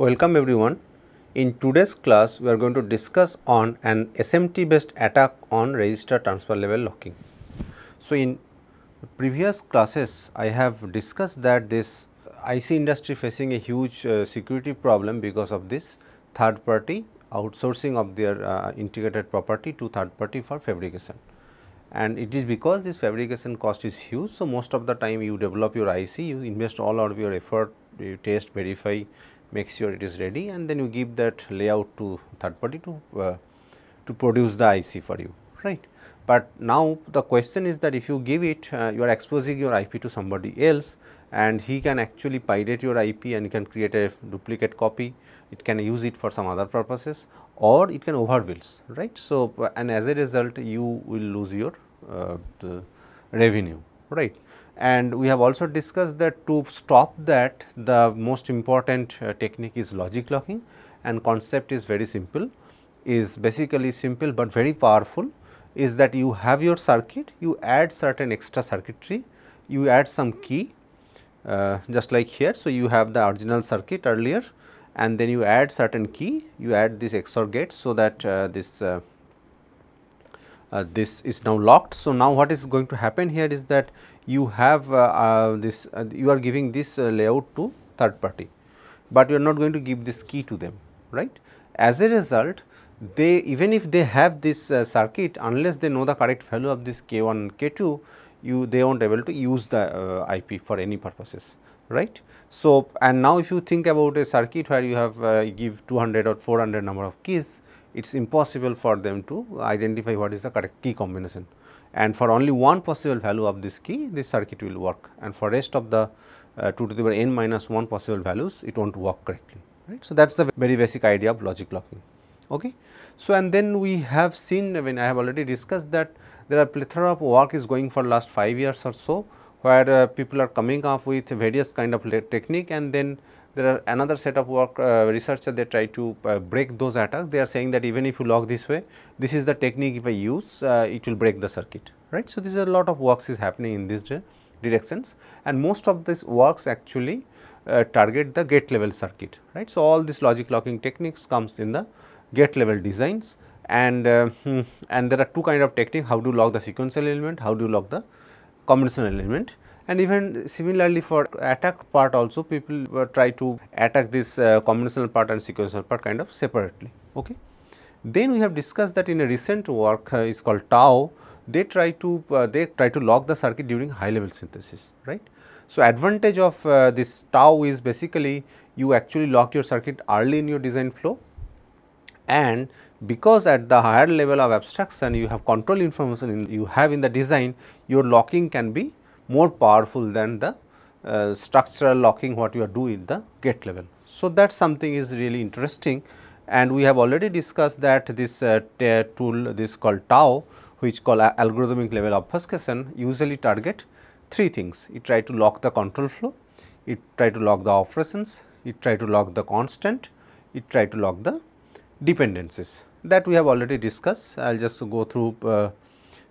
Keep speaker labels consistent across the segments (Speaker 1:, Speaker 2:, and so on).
Speaker 1: Welcome everyone. In today's class, we are going to discuss on an SMT based attack on register transfer level locking. So, in previous classes, I have discussed that this IC industry facing a huge uh, security problem because of this third party outsourcing of their uh, integrated property to third party for fabrication and it is because this fabrication cost is huge. So, most of the time you develop your IC, you invest all of your effort, you test, verify make sure it is ready and then you give that layout to third party to uh, to produce the IC for you right. But now the question is that if you give it uh, you are exposing your IP to somebody else and he can actually pirate your IP and he can create a duplicate copy it can use it for some other purposes or it can overbills right. So, uh, and as a result you will lose your uh, revenue right. And we have also discussed that to stop that the most important uh, technique is logic locking and concept is very simple, is basically simple but very powerful is that you have your circuit, you add certain extra circuitry, you add some key uh, just like here. So, you have the original circuit earlier and then you add certain key, you add this XOR gate so that uh, this uh, uh, this is now locked. So, now what is going to happen here is that you have uh, uh this, uh, you are giving this uh, layout to third party, but you are not going to give this key to them, right. As a result, they even if they have this uh, circuit unless they know the correct value of this k1 k2 you they won't able to use the uh, ip for any purposes right so and now if you think about a circuit where you have uh, give 200 or 400 number of keys it's impossible for them to identify what is the correct key combination and for only one possible value of this key this circuit will work and for rest of the uh, 2 to the power n minus 1 possible values it will not work correctly. Right? So, that is the very basic idea of logic locking. Okay? So, and then we have seen I mean I have already discussed that there are plethora of work is going for last 5 years or so where uh, people are coming up with various kind of technique and then there are another set of work uh, researcher they try to uh, break those attacks they are saying that even if you log this way this is the technique if I use uh, it will break the circuit right. So, is a lot of works is happening in these uh, directions and most of these works actually uh, target the gate level circuit right. So, all these logic locking techniques comes in the gate level designs and uh, hmm, and there are two kind of technique how to log the sequential element how to log the combinatorial element and even similarly for attack part also people try to attack this uh, combinational part and sequential part kind of separately. Okay. Then we have discussed that in a recent work uh, is called tau they try to uh, they try to lock the circuit during high level synthesis right. So, advantage of uh, this tau is basically you actually lock your circuit early in your design flow and because at the higher level of abstraction you have control information in, you have in the design your locking can be more powerful than the uh, structural locking what you are doing the gate level. So, that something is really interesting and we have already discussed that this uh, uh tool this called tau which call algorithmic level obfuscation usually target three things. It try to lock the control flow, it try to lock the operations, it try to lock the constant, it try to lock the dependencies that we have already discussed. I will just go through uh,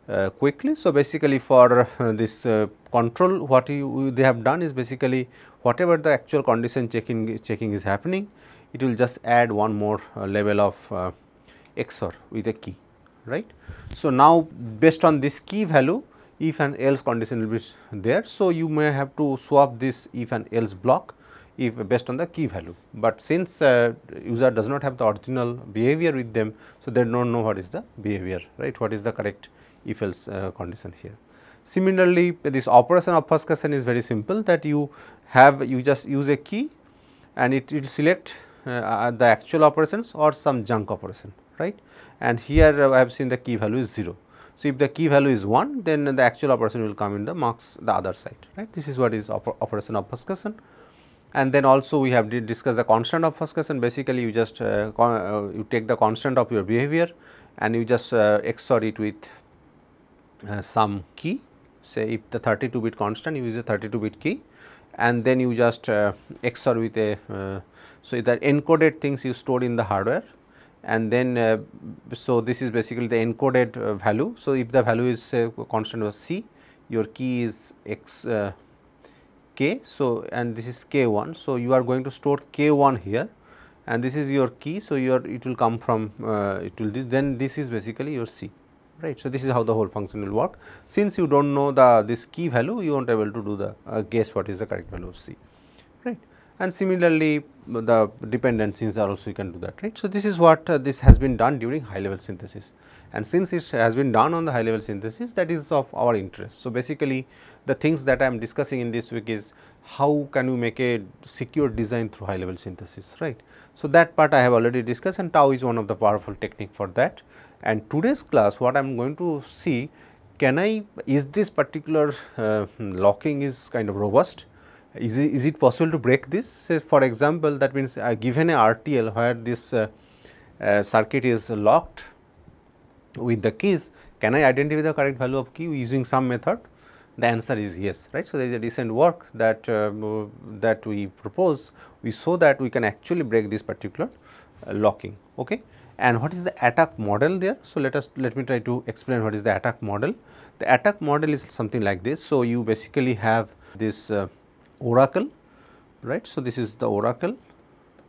Speaker 1: uh, quickly. So, basically for uh, this uh, control what you, they have done is basically whatever the actual condition checking checking is happening it will just add one more level of XOR with a key right. So, now based on this key value if and else condition will be there. So, you may have to swap this if and else block if based on the key value, but since uh, user does not have the original behavior with them. So, they do not know what is the behavior right what is the correct if else uh, condition here. Similarly, this operation of obfuscation is very simple that you have you just use a key and it will select uh, the actual operations or some junk operation right and here uh, I have seen the key value is 0. So, if the key value is 1 then the actual operation will come in the marks the other side right this is what is op operation obfuscation and then also we have discussed the constant obfuscation basically you just uh, uh, you take the constant of your behavior and you just uh, XOR it with uh, some key say if the 32 bit constant you use a 32 bit key and then you just uh, XOR with a uh, so that encoded things you stored in the hardware and then uh, so this is basically the encoded uh, value. So, if the value is a constant was c your key is x k. So, and this is k 1. So, you are going to store k 1 here and this is your key. So, your it will come from it will this, then this is basically your c right. So, this is how the whole function will work. Since you do not know the this key value, you are not able to do the uh, guess what is the correct value of C, right. And similarly, the dependencies are also you can do that, right. So, this is what uh, this has been done during high level synthesis and since it has been done on the high level synthesis that is of our interest. So, basically the things that I am discussing in this week is how can you make a secure design through high level synthesis, right. So, that part I have already discussed and tau is one of the powerful technique for that. And today's class what I am going to see can I is this particular uh, locking is kind of robust is it, is it possible to break this say for example that means I given a RTL where this uh, uh, circuit is locked with the keys can I identify the correct value of key using some method the answer is yes right. So, there is a recent work that uh, that we propose we so that we can actually break this particular uh, locking okay and what is the attack model there. So, let us let me try to explain what is the attack model. The attack model is something like this. So, you basically have this uh, oracle right. So, this is the oracle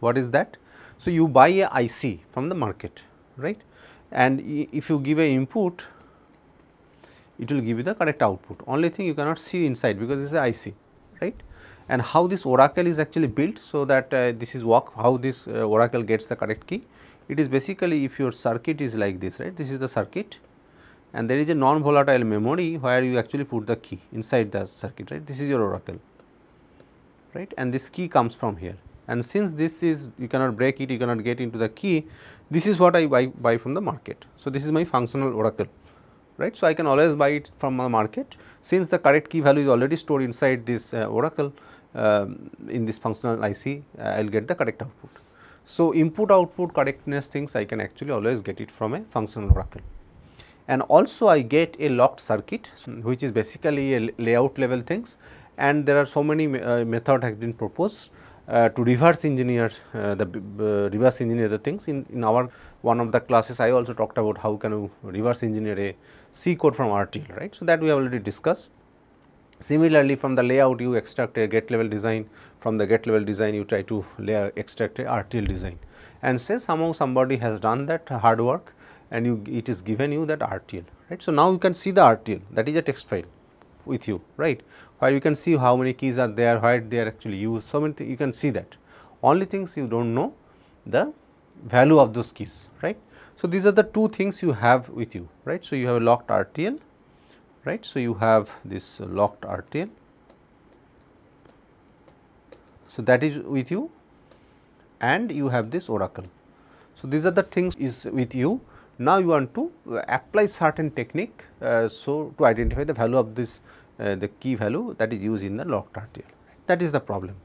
Speaker 1: what is that? So, you buy a IC from the market right and if you give a input it will give you the correct output. Only thing you cannot see inside because it is IC right and how this oracle is actually built. So, that uh, this is how this uh, oracle gets the correct key it is basically if your circuit is like this right this is the circuit and there is a non volatile memory where you actually put the key inside the circuit right this is your oracle right and this key comes from here and since this is you cannot break it you cannot get into the key this is what I buy, buy from the market. So, this is my functional oracle right. So, I can always buy it from the market since the correct key value is already stored inside this uh, oracle uh, in this functional IC I will uh, get the correct output. So, input output correctness things I can actually always get it from a functional oracle. And also I get a locked circuit which is basically a layout level things and there are so many uh, method has been proposed uh, to reverse engineer uh, the uh, reverse engineer the things in, in our one of the classes I also talked about how can you reverse engineer a C code from RTL right. So, that we have already discussed. Similarly, from the layout you extract a gate level design from the gate level design you try to layer, extract a RTL design and say somehow somebody has done that hard work and you it is given you that RTL right. So, now you can see the RTL that is a text file with you right where you can see how many keys are there where they are actually used so many you can see that only things you do not know the value of those keys right. So, these are the two things you have with you right. So, you have a locked RTL right. So, you have this locked RTL so, that is with you and you have this oracle. So, these are the things is with you. Now, you want to uh, apply certain technique. Uh, so, to identify the value of this uh, the key value that is used in the log RTL. That is the problem.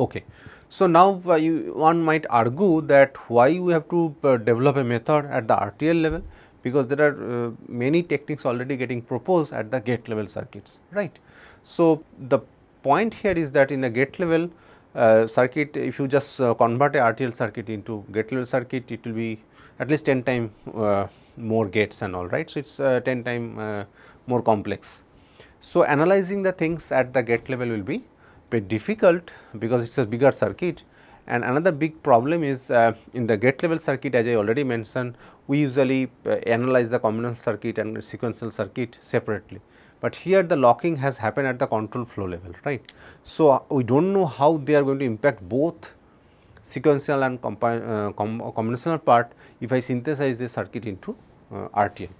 Speaker 1: Okay. So, now uh, you, one might argue that why we have to uh, develop a method at the RTL level because there are uh, many techniques already getting proposed at the gate level circuits, right. So, the point here is that in the gate level uh, circuit, if you just uh, convert a RTL circuit into gate level circuit, it will be at least 10 time uh, more gates and all right. So, it is uh, 10 time uh, more complex. So, analyzing the things at the gate level will be bit difficult because it is a bigger circuit and another big problem is uh, in the gate level circuit as I already mentioned, we usually analyze the combinational circuit and sequential circuit separately but here the locking has happened at the control flow level, right. So, uh, we do not know how they are going to impact both sequential and uh, com combinational part if I synthesize the circuit into uh, RTL.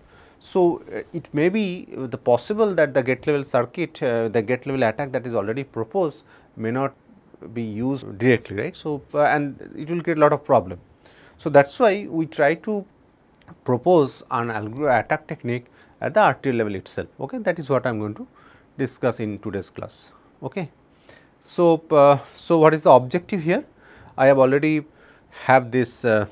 Speaker 1: So, uh, it may be uh, the possible that the gate level circuit, uh, the gate level attack that is already proposed may not be used directly, right. So, and it will create a lot of problem. So, that is why we try to propose an algorithm attack technique at the arterial level itself. Okay? That is what I am going to discuss in today's class. Okay? So, uh, so what is the objective here? I have already have this uh,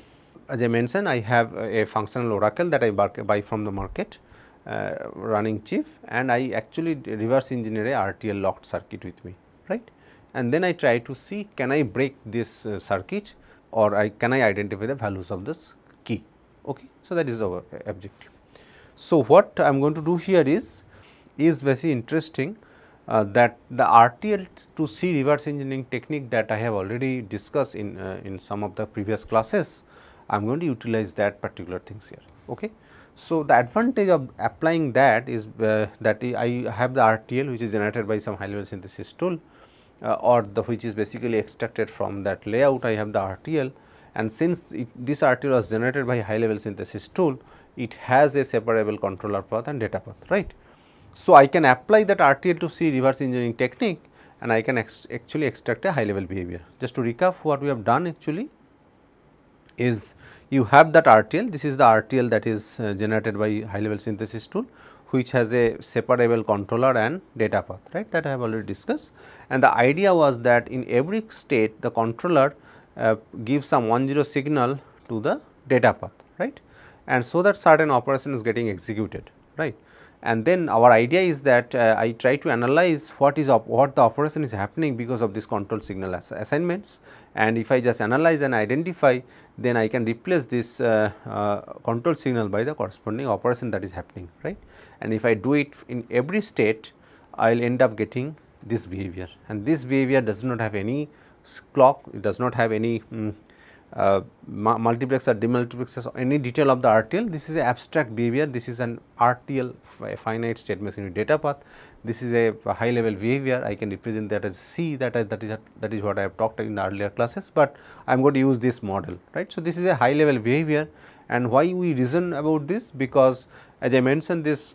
Speaker 1: as I mentioned I have a functional oracle that I buy from the market uh, running chip and I actually reverse engineer a RTL locked circuit with me right and then I try to see can I break this uh, circuit or I can I identify the values of this key okay. So, that is the uh, objective. So, what I am going to do here is, is very interesting uh, that the RTL to C reverse engineering technique that I have already discussed in, uh, in some of the previous classes, I am going to utilize that particular things here. Okay. So, the advantage of applying that is uh, that I have the RTL which is generated by some high level synthesis tool uh, or the which is basically extracted from that layout I have the RTL and since it, this RTL was generated by high level synthesis tool, it has a separable controller path and data path, right. So, I can apply that RTL to C reverse engineering technique and I can ex actually extract a high level behavior. Just to recap what we have done actually is you have that RTL, this is the RTL that is uh, generated by high level synthesis tool which has a separable controller and data path, right, that I have already discussed. And the idea was that in every state the controller uh, gives some 1 0 signal to the data path, right and so that certain operation is getting executed right and then our idea is that uh, I try to analyze what is what the operation is happening because of this control signal ass assignments and if I just analyze and identify then I can replace this uh, uh, control signal by the corresponding operation that is happening right and if I do it in every state I will end up getting this behavior and this behavior does not have any clock it does not have any um, uh, or multiplexer, demultiplexer, any detail of the RTL. This is an abstract behavior. This is an RTL finite state machine data path. This is a, high level behavior. I can represent that as C. That that is that is what I have talked in earlier classes. But I am going to use this model, right? So this is a high level behavior. And why we reason about this? Because as I mentioned, this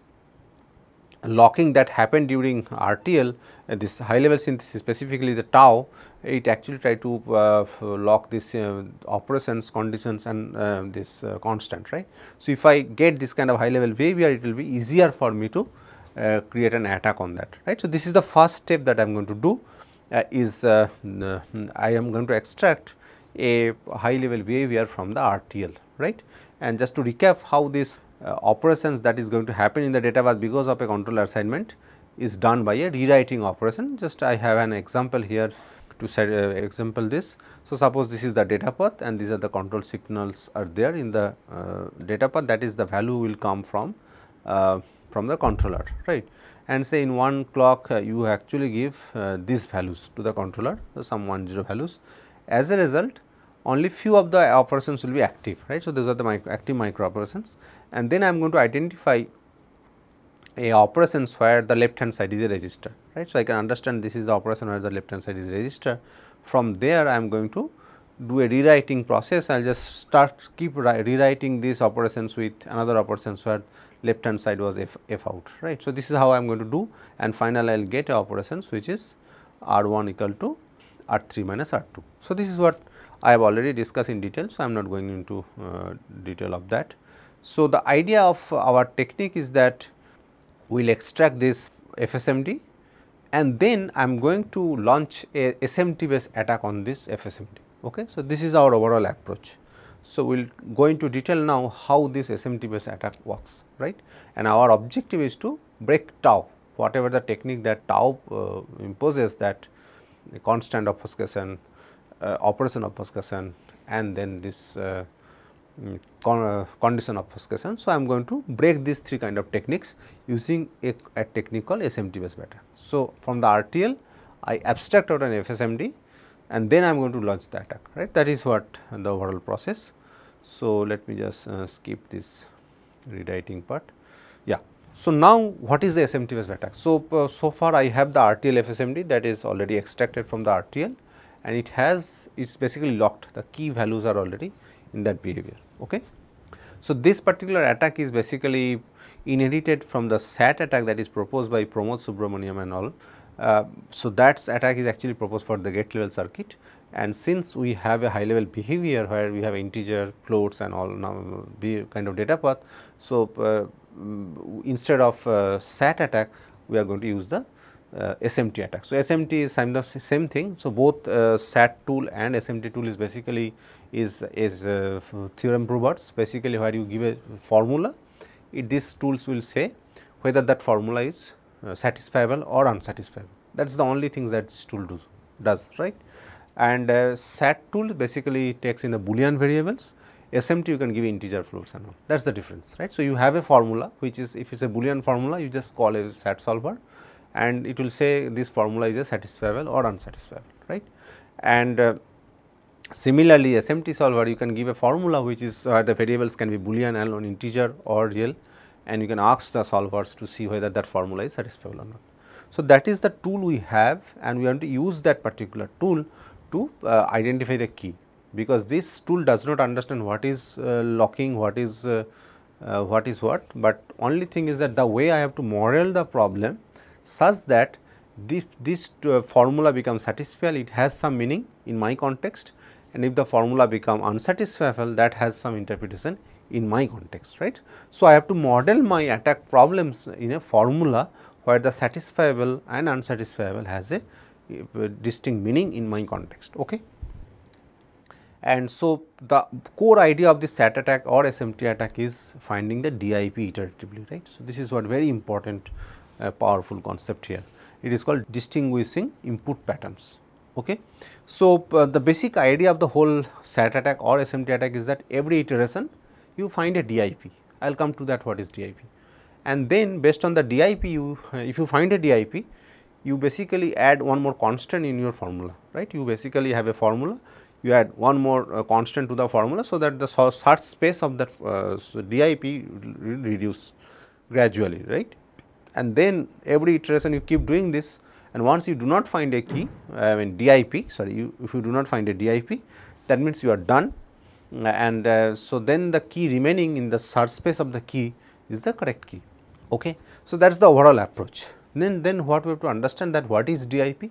Speaker 1: locking that happened during RTL, uh, this high level synthesis specifically the tau, it actually tried to uh, lock this uh, operations, conditions and uh, this uh, constant, right. So, if I get this kind of high level behavior, it will be easier for me to uh, create an attack on that, right. So, this is the first step that I am going to do is I am going to extract a high level behavior from the RTL, right. And just to recap how this uh, operations that is going to happen in the data was because of a control assignment is done by a rewriting operation. Just I have an example here to set, uh, example this. So, suppose this is the data path and these are the control signals are there in the uh, data path that is the value will come from uh, from the controller right and say in one clock uh, you actually give uh, these values to the controller so some 10 values as a result only few of the operations will be active, right. So, these are the micro active micro operations and then I am going to identify a operations where the left hand side is a register, right. So, I can understand this is the operation where the left hand side is a register. From there I am going to do a rewriting process, I will just start keep rewriting these operations with another operations where left hand side was f, f out, right. So, this is how I am going to do and finally, I will get operations which is r 1 equal to r 3 minus r 2. So, this is what I have already discussed in detail, so I am not going into uh, detail of that. So, the idea of our technique is that we will extract this FSMD and then I am going to launch a SMT based attack on this FSMD. Okay? So, this is our overall approach. So, we will go into detail now how this SMT based attack works right and our objective is to break tau whatever the technique that tau uh, imposes that constant obfuscation uh, operation of obfuscation and then this uh, mm, con uh, condition obfuscation. So, I am going to break these three kind of techniques using a, a technique called SMT based method. So, from the RTL I abstract out an FSMD and then I am going to launch the attack right that is what the overall process. So, let me just uh, skip this rewriting part yeah. So, now what is the SMT based attack? So, uh, so far I have the RTL FSMD that is already extracted from the RTL and it has it is basically locked the key values are already in that behavior. Okay. So, this particular attack is basically inherited from the SAT attack that is proposed by Pramod Subramaniam and all. Uh, so, that attack is actually proposed for the gate level circuit and since we have a high level behavior where we have integer, floats and all kind of data path. So, uh, mm, instead of uh, SAT attack we are going to use the uh, SMT attack. So, SMT is the same thing. So, both uh, SAT tool and SMT tool is basically is, is uh, theorem provers basically where you give a formula, it, these tools will say whether that formula is uh, satisfiable or unsatisfiable. That is the only thing that this tool do, does, right. And uh, SAT tool basically takes in the boolean variables, SMT you can give integer floats and all, that is the difference, right. So, you have a formula which is if it is a boolean formula you just call a SAT solver and it will say this formula is a satisfiable or unsatisfiable, right. And uh, similarly, SMT solver you can give a formula which is uh, the variables can be boolean and on integer or real and you can ask the solvers to see whether that formula is satisfiable or not. So, that is the tool we have and we want to use that particular tool to uh, identify the key because this tool does not understand what is uh, locking, what is uh, uh, what is what, but only thing is that the way I have to model the problem such that this, this uh, formula becomes satisfiable, it has some meaning in my context and if the formula become unsatisfiable that has some interpretation in my context, right. So, I have to model my attack problems in a formula where the satisfiable and unsatisfiable has a, a distinct meaning in my context, okay. And so, the core idea of this SAT attack or SMT attack is finding the DIP iteratively, right. So, this is what very important a powerful concept here. It is called distinguishing input patterns. Okay. So, uh, the basic idea of the whole SAT attack or SMT attack is that every iteration you find a DIP. I will come to that what is DIP. And then based on the DIP you uh, if you find a DIP you basically add one more constant in your formula right. You basically have a formula you add one more uh, constant to the formula so that the search space of that uh, DIP reduce gradually right and then every iteration you keep doing this and once you do not find a key I mean DIP sorry you, if you do not find a DIP that means you are done uh, and uh, so then the key remaining in the search space of the key is the correct key. Okay. So, that is the overall approach. Then, then what we have to understand that what is DIP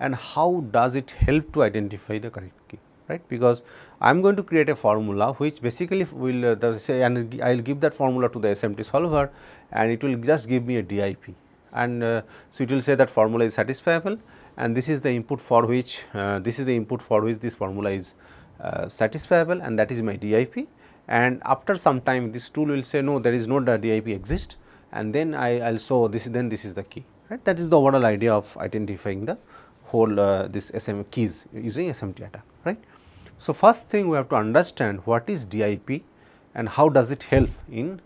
Speaker 1: and how does it help to identify the correct key right because I am going to create a formula which basically will uh, the, say and I will give that formula to the SMT solver and it will just give me a DIP and uh, so it will say that formula is satisfiable and this is the input for which uh, this is the input for which this formula is uh, satisfiable and that is my DIP and after some time this tool will say no there is no DIP exist and then I will show this then this is the key right that is the overall idea of identifying the whole uh, this SM keys using SMT attack. right. So, first thing we have to understand what is DIP and how does it help in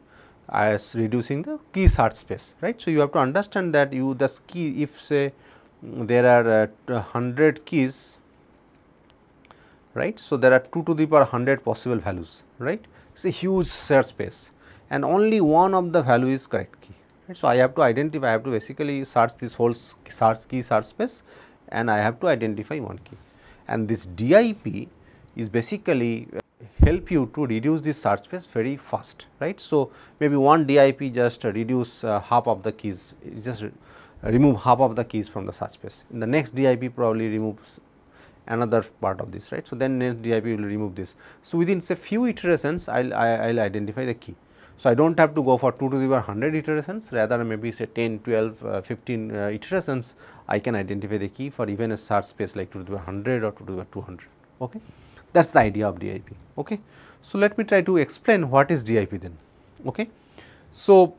Speaker 1: as reducing the key search space right. So, you have to understand that you the key if say mm, there are uh, 100 uh, keys right. So, there are 2 to the power 100 possible values right it is a huge search space and only one of the value is correct key right. So, I have to identify I have to basically search this whole search key search space and I have to identify one key and this DIP is basically uh, help you to reduce the search space very fast, right. So, maybe one DIP just reduce uh, half of the keys, just re remove half of the keys from the search space. In the next DIP probably removes another part of this, right. So, then next DIP will remove this. So, within say few iterations I will I will identify the key. So, I do not have to go for 2 to the power 100 iterations rather maybe say 10, 12, uh, 15 uh, iterations I can identify the key for even a search space like 2 to the power 100 or 2 to the power 200. Okay. That is the idea of DIP. Okay. So, let me try to explain what is DIP then. Okay. So,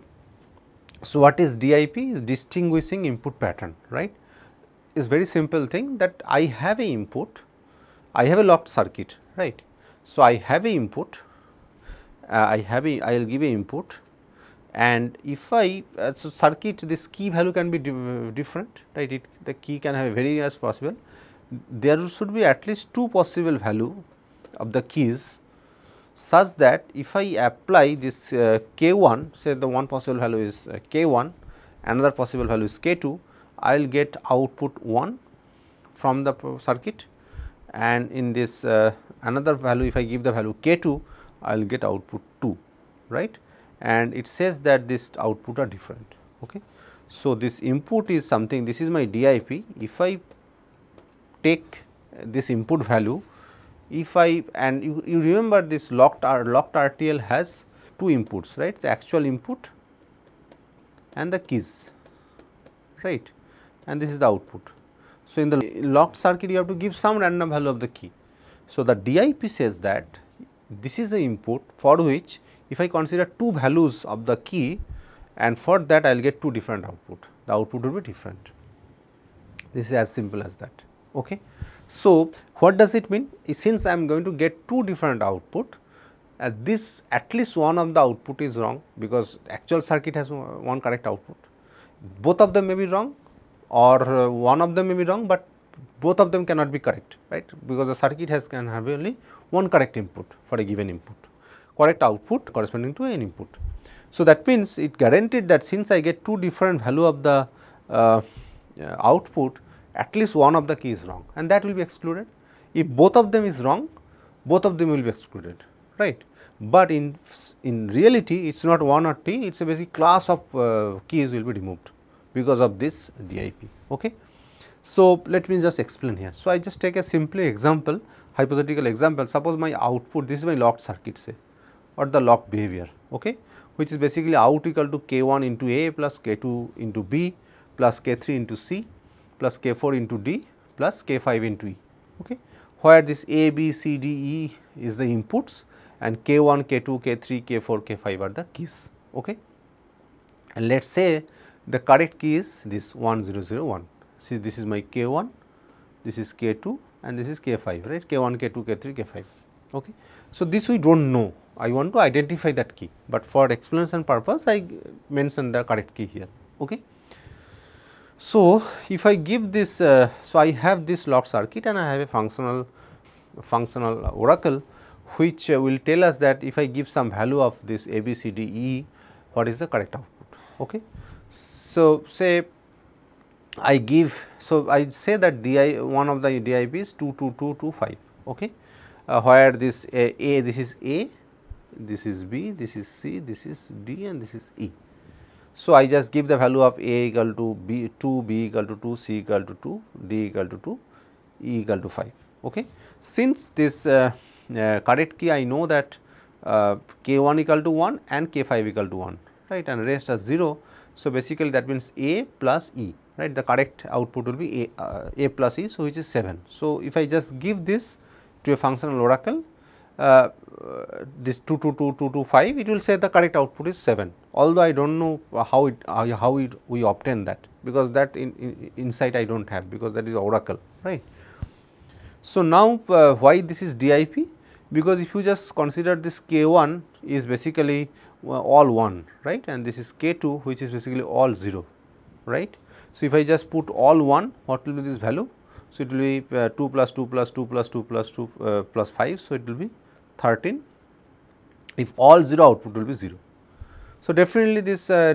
Speaker 1: so what is DIP is distinguishing input pattern, right? It's very simple thing that I have a input, I have a locked circuit, right? So, I have a input, uh, I have a, I will give a input and if I, uh, so circuit this key value can be di different, right? It, the key can have a as possible there should be at least two possible value of the keys such that if I apply this uh, k1 say the one possible value is uh, k1 another possible value is k2 I will get output 1 from the circuit and in this uh, another value if I give the value k2 I will get output 2 right and it says that this output are different. Okay. So, this input is something this is my DIP if I take this input value if I and you, you remember this locked R locked RTL has two inputs right the actual input and the keys right and this is the output. So, in the locked circuit you have to give some random value of the key. So, the DIP says that this is the input for which if I consider two values of the key and for that I will get two different output the output will be different. This is as simple as that. Okay. So, what does it mean? Since I am going to get two different output, uh, this at least one of the output is wrong because actual circuit has one correct output. Both of them may be wrong or uh, one of them may be wrong, but both of them cannot be correct, right? Because the circuit has can have only one correct input for a given input, correct output corresponding to an input. So, that means it guaranteed that since I get two different value of the uh, uh output, at least one of the key is wrong and that will be excluded. If both of them is wrong, both of them will be excluded, right. But in, in reality, it is not one or t, it is a basic class of uh, keys will be removed because of this DIP. Okay. So, let me just explain here. So, I just take a simple example, hypothetical example. Suppose my output, this is my locked circuit say or the locked behavior, okay, which is basically out equal to k1 into a plus k2 into b plus k3 into c plus k 4 into d plus k 5 into e okay, where this a b c d e is the inputs and k 1 k 2 k 3 k 4 k 5 are the keys. Okay. And let us say the correct key is this 1 0 0 1. see this is my k 1 this is k 2 and this is k 5 right k 1 k 2 k 3 k 5. Okay. So, this we do not know I want to identify that key, but for explanation purpose I mention the correct key here. Okay. So, if I give this, uh, so I have this lock circuit and I have a functional functional oracle which uh, will tell us that if I give some value of this A B C D E what is the correct output. Okay. So, say I give, so I say that DI one of the D I P is 22225 okay, uh, where this A this is A, this is B, this is C, this is D and this is E so, I just give the value of A equal to B 2, B equal to 2, C equal to 2, D equal to 2, E equal to 5. Okay. Since this uh, uh, correct key I know that uh, K 1 equal to 1 and K 5 equal to 1 right and rest are 0. So, basically that means A plus E right the correct output will be A, uh, A plus E so which is 7. So, if I just give this to a functional oracle uh, uh, this 222225 it will say the correct output is 7 although I do not know how it how it we obtain that because that in, in insight I do not have because that is oracle right. So, now uh, why this is DIP because if you just consider this K1 is basically uh, all 1 right and this is K2 which is basically all 0 right. So, if I just put all 1 what will be this value? So, it will be uh, 2 plus 2 plus 2 plus 2 plus 2 uh, plus 5. So, it will be 13 if all 0 output will be 0. So, definitely this uh,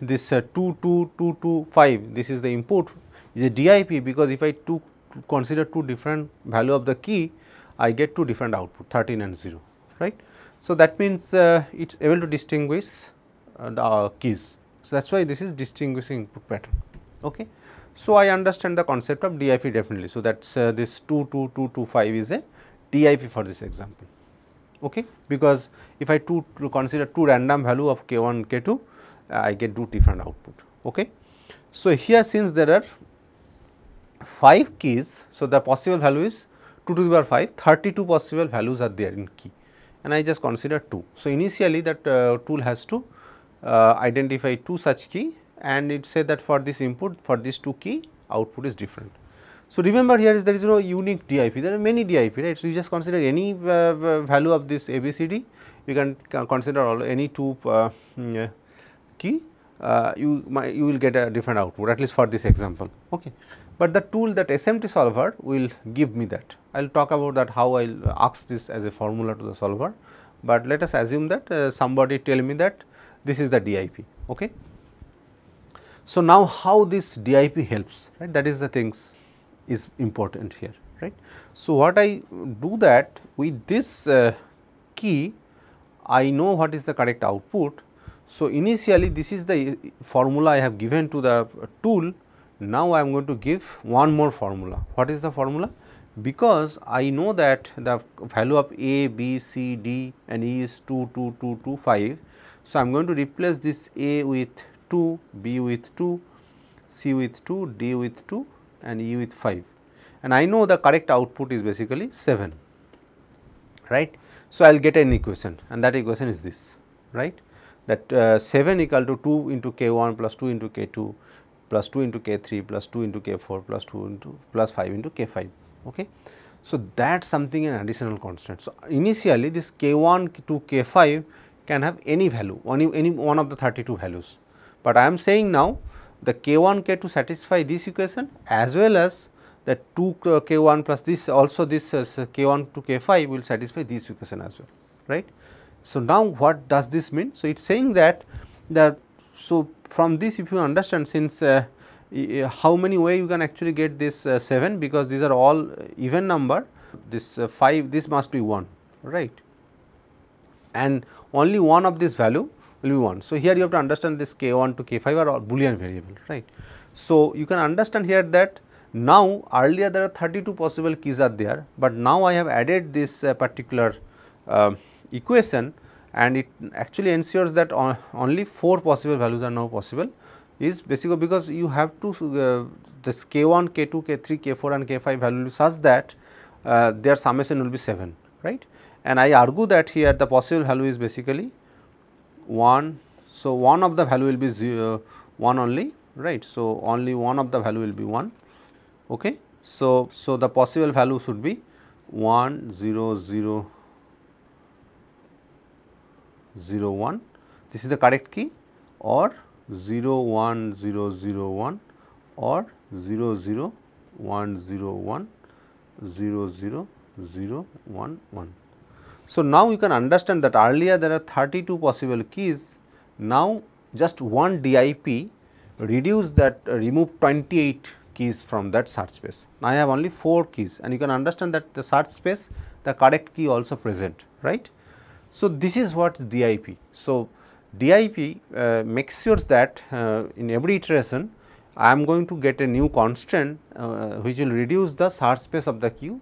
Speaker 1: this uh, 22225 this is the input is a DIP because if I to consider two different value of the key I get two different output 13 and 0 right. So, that means uh, it is able to distinguish uh, the uh, keys. So, that is why this is distinguishing input pattern. Okay. So, I understand the concept of DIP definitely. So, that is uh, this 22225 is a DIP for this example okay because if I to, to consider two random value of k1 k2 I get two different output okay so here since there are 5 keys so the possible value is 2 to the power 5 32 possible values are there in key and I just consider 2 so initially that uh, tool has to uh, identify two such key and it say that for this input for this two key output is different so, remember here is there is no unique DIP, there are many DIP, right. So, you just consider any uh, value of this ABCD, you can consider all any two uh, hmm, key, uh, you, my, you will get a different output at least for this example. Okay. But the tool that SMT solver will give me that, I will talk about that how I will ask this as a formula to the solver, but let us assume that uh, somebody tell me that this is the DIP. Okay. So, now how this DIP helps, right, that is the things is important here right. So, what I do that with this uh, key I know what is the correct output. So, initially this is the uh, formula I have given to the uh, tool now I am going to give one more formula. What is the formula? Because I know that the value of A, B, C, D and E is 2, 2, 2, 2, 5. So, I am going to replace this A with 2, B with 2, C with 2, D with 2 and E with 5 and I know the correct output is basically 7 right. So, I will get an equation and that equation is this right that uh, 7 equal to 2 into k 1 plus 2 into k 2 plus 2 into k 3 plus 2 into k 4 plus 2 into plus 5 into k 5. Okay. So, that is something an additional constant. So, initially this k 1 to k 5 can have any value any, any one of the 32 values, but I am saying now the k1 k2 satisfy this equation as well as the 2 uh, k1 plus this also this uh, k1 to k5 will satisfy this equation as well right. So, now what does this mean? So, it is saying that that so from this if you understand since uh, how many way you can actually get this uh, 7 because these are all uh, even number this uh, 5 this must be 1 right and only one of this value will be 1. So, here you have to understand this k1 to k5 are boolean variable right. So, you can understand here that now earlier there are 32 possible keys are there, but now I have added this uh, particular uh, equation and it actually ensures that on, only 4 possible values are now possible is basically because you have to uh, this k1, k2, k3, k4 and k5 value such that uh, their summation will be 7 right and I argue that here the possible value is basically 1. So, one of the value will be 0, uh, 1 only right. So, only one of the value will be 1. Okay. So, so the possible value should be 1 0 0 0 1 this is the correct key or 0 1 0 0 1 or 0 0 1 0 1 0 0 0 1 1. So, now you can understand that earlier there are 32 possible keys, now just one DIP reduce that uh, remove 28 keys from that search space. Now, I have only 4 keys and you can understand that the search space the correct key also present right. So, this is what is DIP. So, DIP uh, makes sure that uh, in every iteration I am going to get a new constraint uh, which will reduce the search space of the queue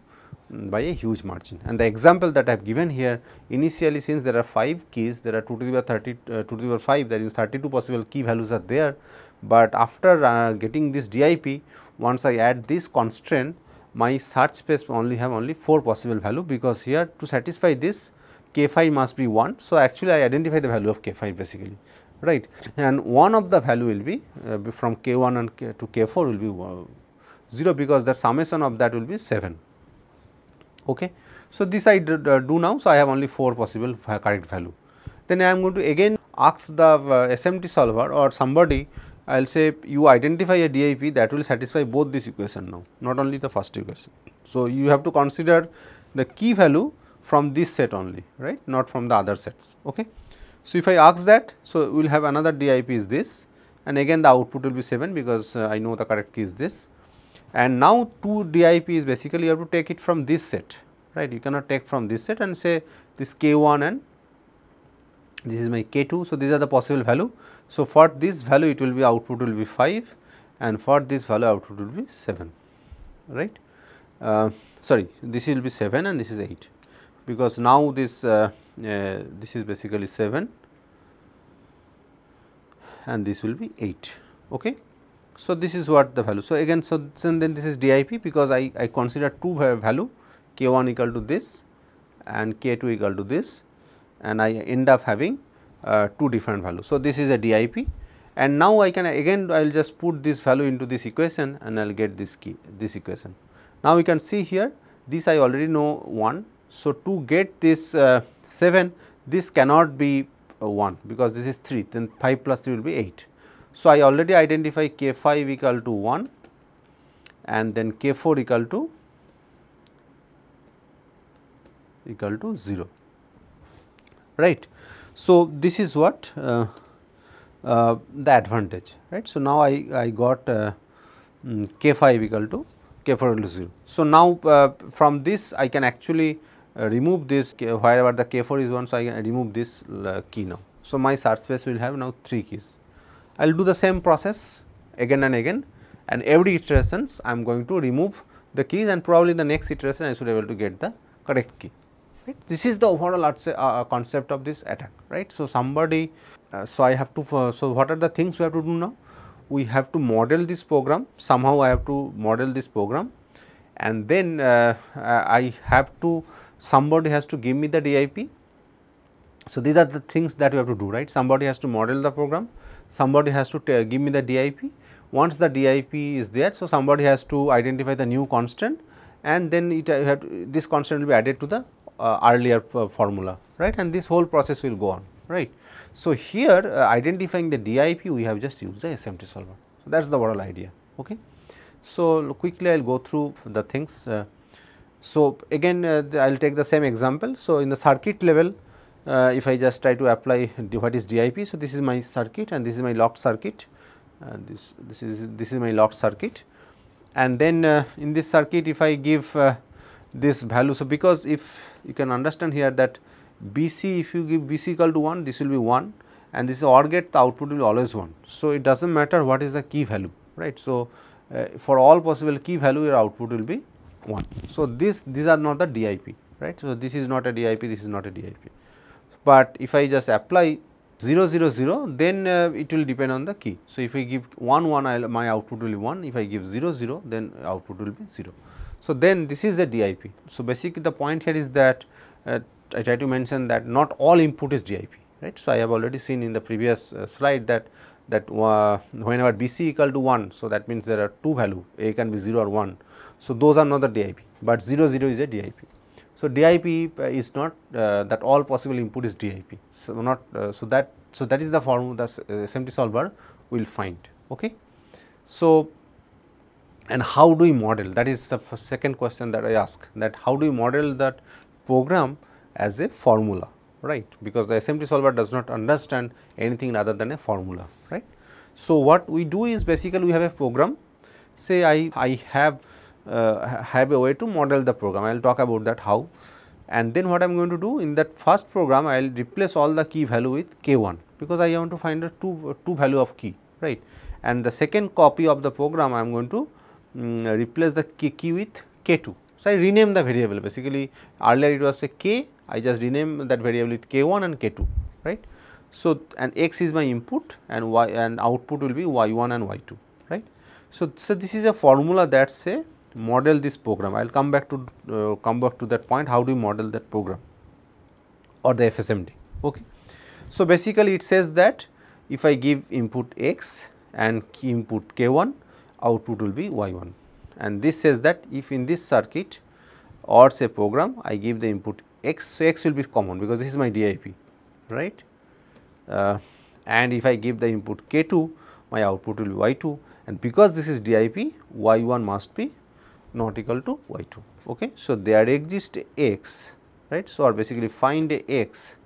Speaker 1: by a huge margin. And the example that I have given here initially since there are 5 keys there are 2 to the power 30 uh, 2 to the power 5 that is 32 possible key values are there. But after uh, getting this DIP once I add this constraint my search space only have only 4 possible value because here to satisfy this k5 must be 1. So, actually I identify the value of k5 basically right and one of the value will be uh, from k1 and k to k4 will be uh, 0 because the summation of that will be 7. Okay. So, this I uh, do now, so I have only 4 possible correct value. Then I am going to again ask the uh, SMT solver or somebody I will say you identify a DIP that will satisfy both this equation now, not only the first equation. So, you have to consider the key value from this set only, right, not from the other sets. Okay. So, if I ask that, so we will have another DIP is this and again the output will be 7 because uh, I know the correct key is this and now 2 DIP is basically you have to take it from this set, right. You cannot take from this set and say this K1 and this is my K2. So, these are the possible value. So, for this value it will be output will be 5 and for this value output will be 7, right. Uh, sorry, this will be 7 and this is 8 because now this uh, uh, this is basically 7 and this will be 8 okay so, this is what the value. So, again so, so then this is DIP because I, I consider two value k 1 equal to this and k 2 equal to this and I end up having uh, two different values. So, this is a DIP and now I can again I will just put this value into this equation and I will get this key this equation. Now, we can see here this I already know 1. So, to get this uh, 7 this cannot be uh, 1 because this is 3 then 5 plus 3 will be 8. So, I already identify k 5 equal to 1 and then k 4 equal to equal to 0 right. So, this is what uh, uh, the advantage right. So, now I, I got uh, mm, k 5 equal to k 4 equal to 0. So, now uh, from this I can actually uh, remove this wherever the k 4 is 1. So, I can remove this uh, key now. So, my search space will have now 3 keys. I will do the same process again and again and every iterations I am going to remove the keys and probably the next iteration I should be able to get the correct key. Right. This is the overall uh, uh, concept of this attack, right. So, somebody, uh, so I have to, uh, so what are the things we have to do now? We have to model this program, somehow I have to model this program and then uh, uh, I have to, somebody has to give me the DIP. So, these are the things that we have to do, right. Somebody has to model the program somebody has to give me the DIP. Once the DIP is there, so somebody has to identify the new constant and then it uh, to, this constant will be added to the uh, earlier uh, formula, right? And this whole process will go on, right? So here uh, identifying the DIP, we have just used the SMT solver. So that's the overall idea, okay? So quickly I'll go through the things. Uh, so again, I'll take the same example. So in the circuit level, uh, if I just try to apply what is DIP. So, this is my circuit and this is my locked circuit and uh, this, this is this is my locked circuit and then uh, in this circuit if I give uh, this value. So, because if you can understand here that BC if you give BC equal to 1 this will be 1 and this OR gate the output will always 1. So, it does not matter what is the key value right. So, uh, for all possible key value your output will be 1. So, this these are not the DIP right. So, this is not a DIP this is not a DIP but if I just apply 0 0 0 then uh, it will depend on the key. So, if I give 1 1 I'll, my output will be 1 if I give 0 0 then output will be 0. So, then this is a DIP. So, basically the point here is that uh, I try to mention that not all input is DIP right. So, I have already seen in the previous uh, slide that that uh, whenever BC equal to 1. So, that means there are two value A can be 0 or 1. So, those are not the DIP, but 0 0 is a DIP. So, DIP uh, is not uh, that all possible input is DIP. So, not uh, so that so that is the form the SMT uh, solver will find. Okay. So, and how do we model that is the second question that I ask that how do we model that program as a formula right because the SMT solver does not understand anything other than a formula right. So, what we do is basically we have a program say I, I have uh, have a way to model the program. I will talk about that how and then what I am going to do in that first program I will replace all the key value with k1 because I want to find the two, uh, two value of key right and the second copy of the program I am going to um, replace the key, key with k2. So, I rename the variable basically earlier it was a k I just rename that variable with k1 and k2 right. So, and x is my input and y and output will be y1 and y2 right. So, so this is a formula that say model this program. I will come back to uh, come back to that point. How do you model that program or the FSMD? Okay. So basically, it says that if I give input x and input k1, output will be y1. And this says that if in this circuit or say program, I give the input x, so x will be common because this is my DIP, right? Uh, and if I give the input k2, my output will be y2 and because this is DIP, y1 must be not equal to y 2. Okay. So, there exist x right. So, or basically find x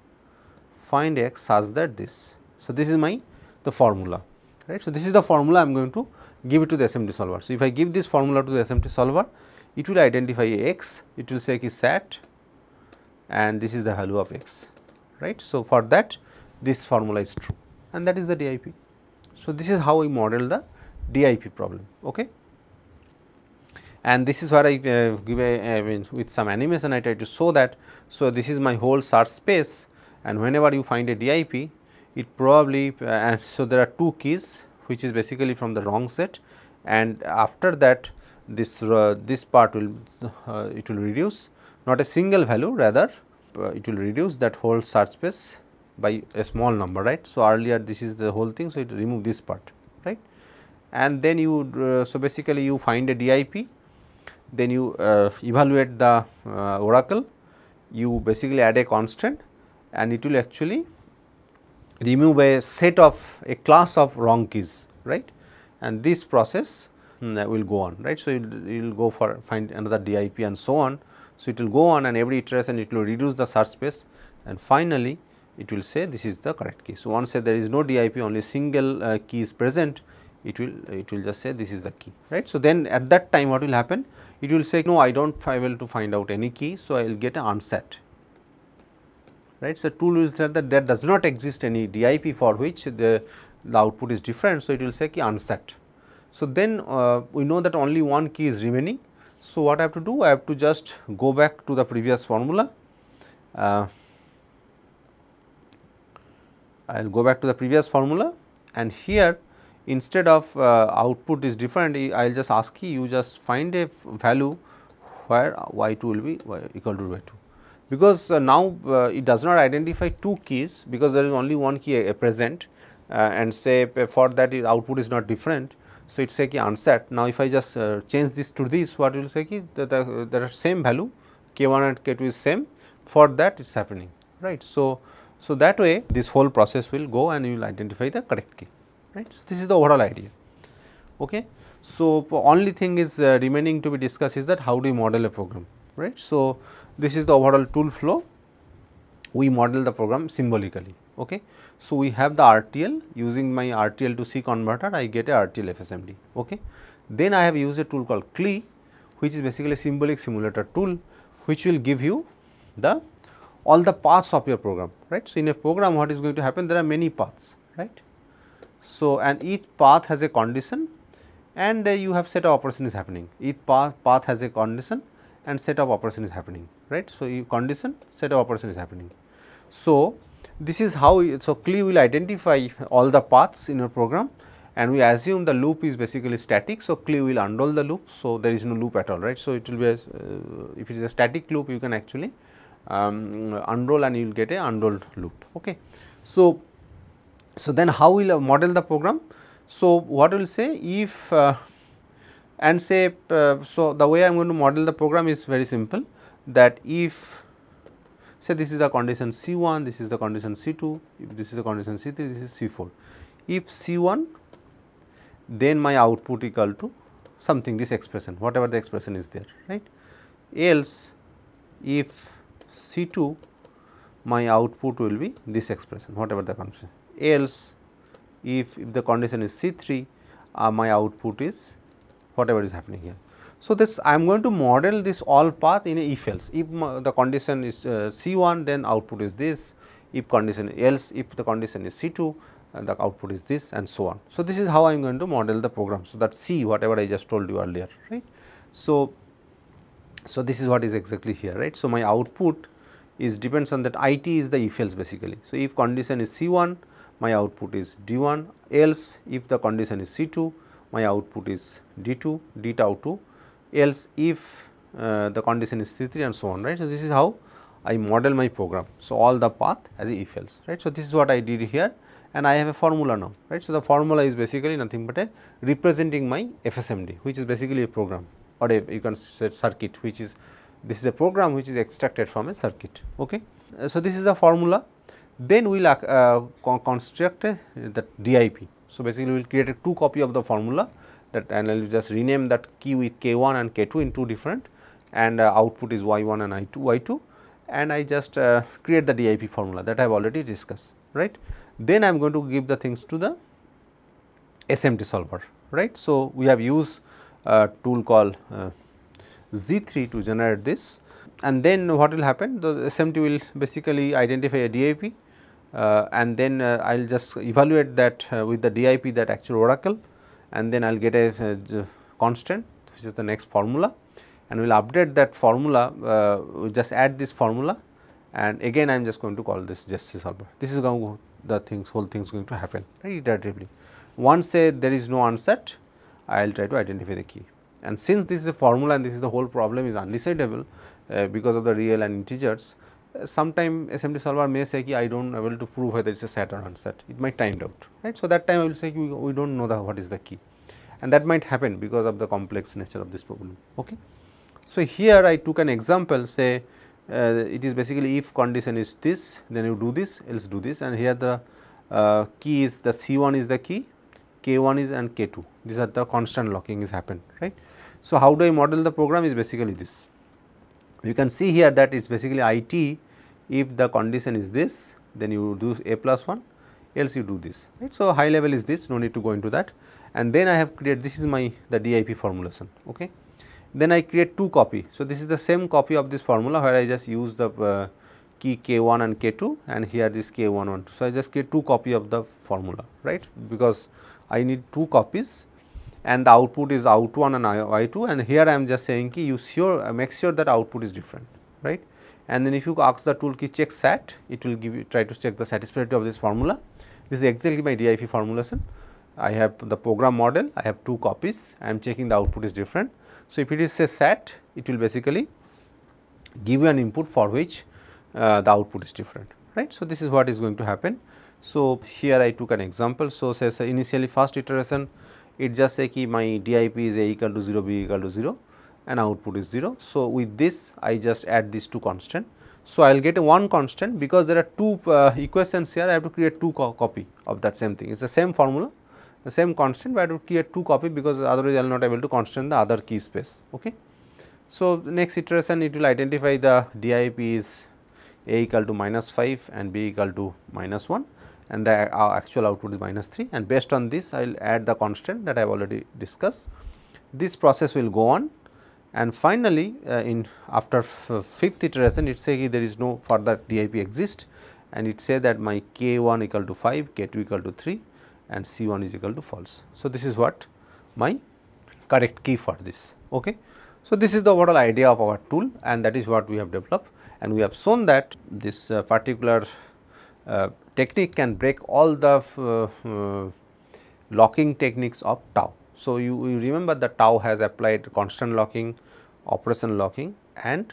Speaker 1: find x such that this. So, this is my the formula right. So, this is the formula I am going to give it to the SMT solver. So, if I give this formula to the SMT solver it will identify x it will say is sat and this is the value of x right. So, for that this formula is true and that is the DIP. So, this is how we model the DIP problem. Okay and this is where I uh, give a, I mean, with some animation I try to show that. So, this is my whole search space and whenever you find a DIP it probably uh, so there are two keys which is basically from the wrong set and after that this uh, this part will uh, it will reduce not a single value rather uh, it will reduce that whole search space by a small number right. So, earlier this is the whole thing so it remove this part right and then you uh, so basically you find a DIP then you uh, evaluate the uh, oracle, you basically add a constant and it will actually remove a set of a class of wrong keys, right. And this process um, will go on, right. So, you will go for find another DIP and so on. So, it will go on and every iteration it will reduce the search space and finally, it will say this is the correct key. So, once there is no DIP only single uh, key is present, it will it will just say this is the key, right. So, then at that time what will happen? it will say no I do not able to find out any key. So, I will get an unset. right. So, tool tell that there does not exist any DIP for which the, the output is different. So, it will say key unset. So, then uh, we know that only one key is remaining. So, what I have to do I have to just go back to the previous formula. Uh, I will go back to the previous formula and here instead of uh, output is different I will just ask you You just find a value where y 2 will be equal to y 2 because uh, now uh, it does not identify two keys because there is only one key a, uh, a present uh, and say uh, for that output is not different. So, it say key unset. now if I just change this to this what will say key? the, the, the same value k 1 and k 2 is same for that it is happening right. So, so that way this whole process will go and you will identify the correct key right. So, this is the overall idea. Okay. So, only thing is uh, remaining to be discussed is that how do you model a program, right. So, this is the overall tool flow, we model the program symbolically. Okay. So, we have the RTL using my RTL to C converter I get a RTL FSMD. Okay. Then I have used a tool called CLI which is basically a symbolic simulator tool which will give you the all the paths of your program right. So, in a program what is going to happen there are many paths right. So, and each path has a condition and uh, you have set of operation is happening. Each path, path has a condition and set of operation is happening, right. So, you condition set of operation is happening. So, this is how, so CLI will identify all the paths in your program and we assume the loop is basically static. So, CLI will unroll the loop. So, there is no loop at all, right. So, it will be a, uh, if it is a static loop you can actually um, unroll and you will get a unrolled loop, okay. So, so, then how we will model the program? So, what we will say if uh, and say uh, so the way I am going to model the program is very simple that if say this is the condition C1, this is the condition C2, if this is the condition C3, this is C4. If C1 then my output equal to something this expression whatever the expression is there right. Else if C2 my output will be this expression whatever the condition else if, if the condition is C 3 uh, my output is whatever is happening here. So, this I am going to model this all path in a if else if the condition is uh, C 1 then output is this if condition else if the condition is C 2 and uh, the output is this and so on. So, this is how I am going to model the program. So, that C whatever I just told you earlier right. So, so this is what is exactly here right. So, my output is depends on that IT is the if else basically. So, if condition is C 1 my output is D1 else if the condition is C2 my output is D2 D tau 2 else if uh, the condition is C3 and so on right. So, this is how I model my program. So, all the path as if else right. So, this is what I did here and I have a formula now right. So, the formula is basically nothing but a representing my FSMD which is basically a program or a you can say circuit which is this is a program which is extracted from a circuit. Okay. Uh, so, this is a formula then we will uh, construct uh, that DIP. So, basically we will create a two copy of the formula that and I will just rename that key with K1 and K2 in two different and uh, output is Y1 and I2, Y2 and I just uh, create the DIP formula that I have already discussed, right. Then I am going to give the things to the SMT solver, right. So, we have used a uh, tool called uh, Z3 to generate this and then what will happen the SMT will basically identify a DIP uh, and then I uh, will just evaluate that uh, with the DIP that actual oracle and then I will get a constant which is the next formula and we will update that formula, we will just add this formula and again I am just going to call this this solver. This is going to the things whole is going to happen right iteratively. Once say there is no answer, I will try to identify the key. And since this is a formula and this is the whole problem is undecidable uh, because of the real and integers, sometime assembly solver may say I do not able to prove whether it is a set or unset, it might timed out, right. So, that time I will say we, we do not know the what is the key and that might happen because of the complex nature of this problem. Okay. So, here I took an example say uh, it is basically if condition is this then you do this else do this and here the uh, key is the C 1 is the key, K 1 is and K 2 these are the constant locking is happened right. So, how do I model the program is basically this. You can see here that it is basically I t if the condition is this then you do a plus 1 else you do this right. So, high level is this no need to go into that and then I have created this is my the DIP formulation ok. Then I create two copy. So, this is the same copy of this formula where I just use the uh, key K1 and K2 and here this K112. So, I just create two copy of the formula right because I need two copies and the output is out1 and i y2 and here I am just saying ki you sure uh, make sure that output is different right and then if you ask the tool key check SAT, it will give you try to check the satisfactority of this formula. This is exactly my DIP formulation. I have the program model, I have two copies, I am checking the output is different. So, if it is say SAT, it will basically give you an input for which uh, the output is different, right. So, this is what is going to happen. So, here I took an example. So, says initially first iteration, it just say ki my DIP is A equal to 0, B equal to 0 and output is 0. So, with this I just add these two constant. So, I will get a one constant because there are two uh, equations here I have to create two co copy of that same thing it is the same formula the same constant but I have to create two copy because otherwise I will not able to constant the other key space. Okay. So, next iteration it will identify the DIP is a equal to minus 5 and b equal to minus 1 and the actual output is minus 3 and based on this I will add the constant that I have already discussed. This process will go on and finally, uh, in after fifth iteration, it say there is no further DIP exist and it say that my k1 equal to 5, k2 equal to 3 and c1 is equal to false. So, this is what my correct key for this. Okay. So, this is the overall idea of our tool and that is what we have developed and we have shown that this uh, particular uh, technique can break all the uh, uh locking techniques of tau. So, you, you remember the tau has applied constant locking, operation locking and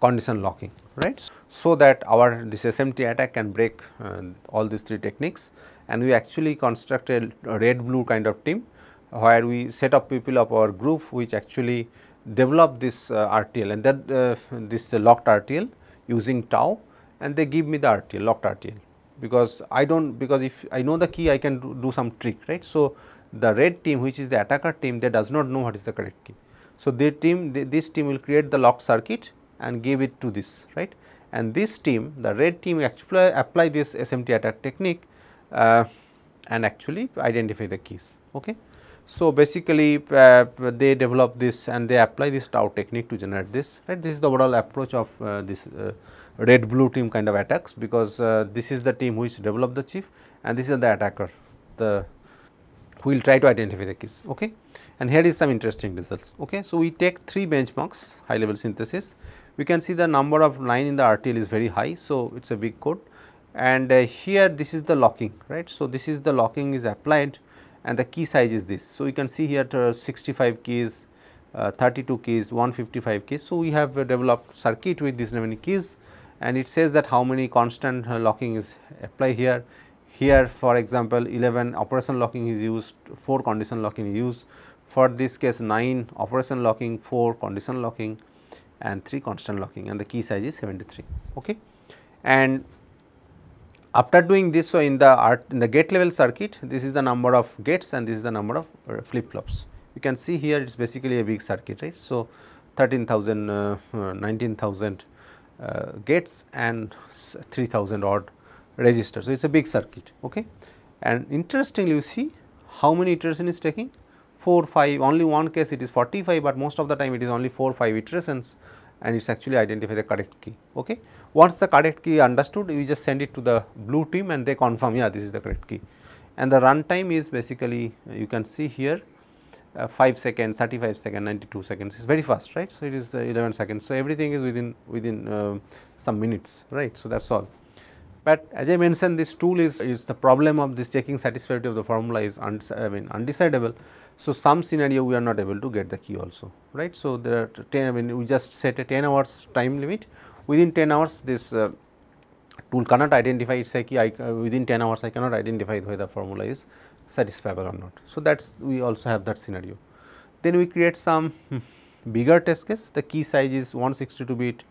Speaker 1: condition locking right. So, that our this SMT attack can break uh, all these three techniques and we actually constructed a red blue kind of team where we set up people of our group which actually develop this uh, RTL and that uh, this locked RTL using tau and they give me the RTL locked RTL because I do not because if I know the key I can do, do, some trick right. So, the red team which is the attacker team they does not know what is the correct key. So, their team they, this team will create the lock circuit and give it to this right and this team the red team actually apply this SMT attack technique uh, and actually identify the keys. Okay. So, basically uh, they develop this and they apply this tau technique to generate this right this is the overall approach of uh, this uh, red blue team kind of attacks because uh, this is the team which developed the chip and this is the attacker the we will try to identify the keys okay and here is some interesting results okay so we take three benchmarks high level synthesis we can see the number of line in the RTL is very high so it's a big code and uh, here this is the locking right so this is the locking is applied and the key size is this so you can see here uh, 65 keys uh, 32 keys 155 keys so we have uh, developed circuit with this many keys and it says that how many constant uh, locking is apply here. Here for example, 11 operation locking is used, 4 condition locking is used, for this case 9 operation locking, 4 condition locking and 3 constant locking and the key size is 73. Okay. And after doing this, so in the art, in the gate level circuit, this is the number of gates and this is the number of uh, flip flops. You can see here it is basically a big circuit, right. So, 13,000, uh, 19,000 uh, gates and 3000 odd resistors. So, it is a big circuit okay. and interestingly you see how many iterations is taking 4 5 only one case it is 45, but most of the time it is only 4 5 iterations and it is actually identify the correct key. Okay. Once the correct key understood you just send it to the blue team and they confirm yeah this is the correct key and the runtime is basically you can see here uh, 5 seconds, 35 seconds, 92 seconds is very fast, right. So, it is uh, 11 seconds. So, everything is within, within uh, some minutes, right. So, that is all. But as I mentioned this tool is, is the problem of this checking satisfactority of the formula is I mean undecidable. So, some scenario we are not able to get the key also, right. So, there are 10 I mean we just set a 10 hours time limit within 10 hours this uh, tool cannot identify its key I, uh, within 10 hours I cannot identify where the formula is satisfiable or not. So, that is we also have that scenario. Then we create some bigger test case, the key size is 162 bit,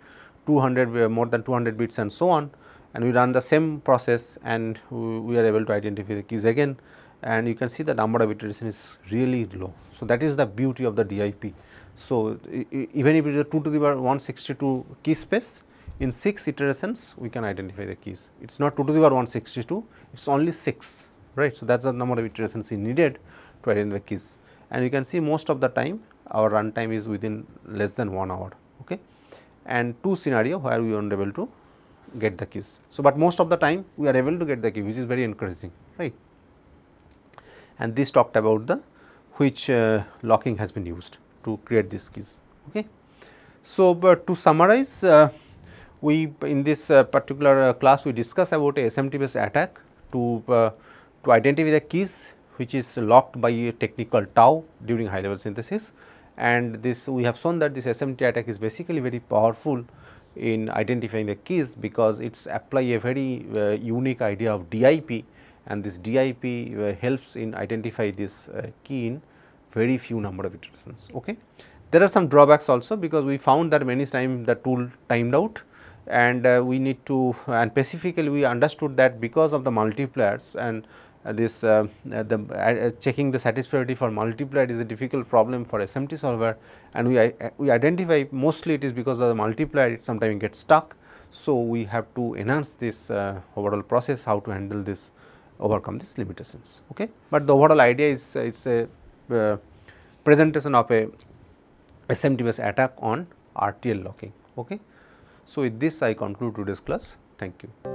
Speaker 1: 200 uh, more than 200 bits and so on and we run the same process and we are able to identify the keys again and you can see the number of iteration is really low. So, that is the beauty of the DIP. So, even if it is a 2 to the power 162 key space, in 6 iterations we can identify the keys. It is not 2 to the power 162, it is only 6 right. So, that is the number of iterations needed to identify keys and you can see most of the time our runtime is within less than 1 hour okay. and two scenario where we are not able to get the keys. So, but most of the time we are able to get the key which is very encouraging right and this talked about the which uh, locking has been used to create these keys okay. So, but to summarize uh, we in this uh, particular uh, class we discuss about a SMT based attack to uh, to identify the keys which is locked by a technical tau during high level synthesis and this we have shown that this SMT attack is basically very powerful in identifying the keys because it's apply a very uh, unique idea of DIP and this DIP uh, helps in identify this uh, key in very few number of iterations. Okay. There are some drawbacks also because we found that many times the tool timed out and uh, we need to and specifically we understood that because of the multipliers and uh, this uh, uh, the checking the satisfiability for multiplied is a difficult problem for SMT solver and we, we identify mostly it is because of the multiplier it sometimes gets stuck. So, we have to enhance this overall process how to handle this overcome this limitations. Okay? But the overall idea is it's a uh, presentation of a SMT based attack on RTL locking. Okay? So, with this I conclude today's class. Thank you.